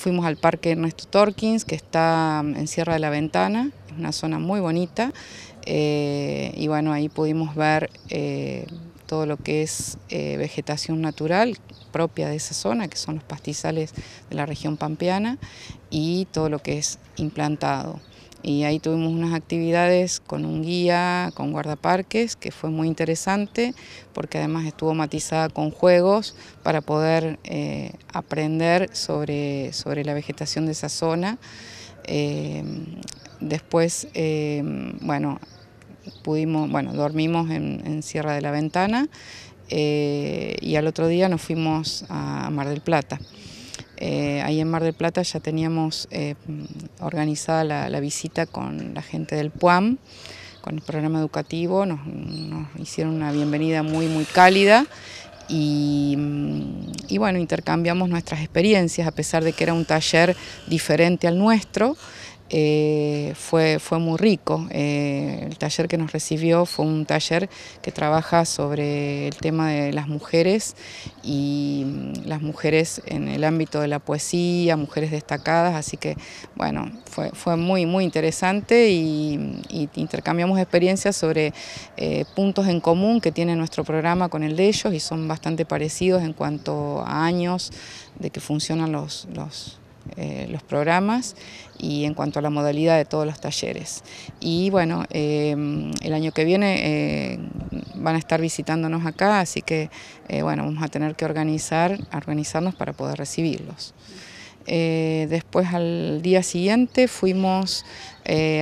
Fuimos al Parque Ernesto Torkins, que está mm, en Sierra de la Ventana, es una zona muy bonita, eh, y bueno, ahí pudimos ver... Eh, todo lo que es eh, vegetación natural propia de esa zona, que son los pastizales de la región pampeana, y todo lo que es implantado. Y ahí tuvimos unas actividades con un guía, con guardaparques, que fue muy interesante, porque además estuvo matizada con juegos para poder eh, aprender sobre, sobre la vegetación de esa zona. Eh, después, bueno, pudimos, bueno, dormimos en, Sierra de la Ventana eh, y al otro día nos fuimos a Mar del Plata. Eh, ahí en Mar del Plata ya teníamos eh, organizada la, visita con la gente del PUAM, con el programa educativo, nos, hicieron una bienvenida muy, muy cálida y, y, bueno, intercambiamos nuestras experiencias, a pesar de que era un taller diferente al nuestro, eh, fue, fue muy rico. Eh, el taller que nos recibió fue un taller que trabaja sobre el tema de las mujeres y mm, las mujeres en el ámbito de la poesía, mujeres destacadas, así que bueno, fue, fue muy, muy interesante y, mm, intercambiamos experiencias sobre eh, puntos en común que tiene nuestro programa con el de ellos y son bastante parecidos en cuanto a años de que funcionan los, los eh, los programas y en cuanto a la modalidad de todos los talleres. Y bueno, eh, el año que viene eh, van a estar visitándonos acá, así que bueno, vamos a tener que organizar, organizarnos para poder recibirlos. después al día siguiente fuimos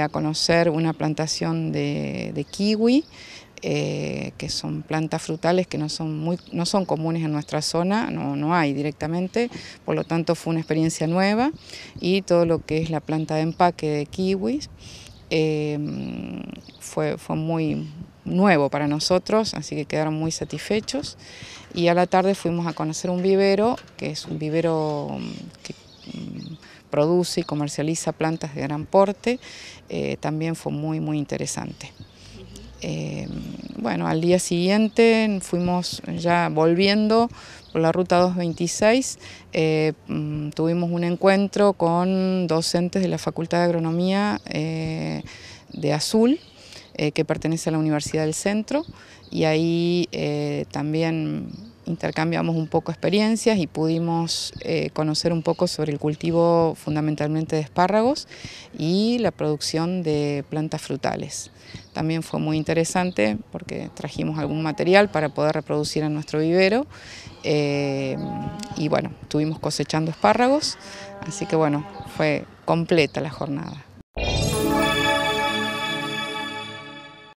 a conocer una plantación de kiwi, eh, que son plantas frutales que no son, muy, no son comunes en nuestra zona, no, no hay directamente, por lo tanto fue una experiencia nueva y todo lo que es la planta de empaque de kiwis em, fue, fue muy nuevo para nosotros, así que quedaron muy satisfechos y a la tarde fuimos a conocer un vivero, que es un vivero mm, que mm, produce y comercializa plantas de gran porte, eh, también fue muy, muy interesante. Eh, bueno, al día siguiente fuimos ya volviendo por la ruta 226, eh, mm, tuvimos un encuentro con docentes de la Facultad de Agronomía eh, de Azul, que pertenece a la Universidad del Centro, y ahí también intercambiamos un poco experiencias y pudimos eh, conocer un poco sobre el cultivo fundamentalmente de espárragos y la producción de plantas frutales. También fue muy interesante porque trajimos algún material para poder reproducir en nuestro vivero eh, y bueno, estuvimos cosechando espárragos, así que bueno, fue completa la jornada.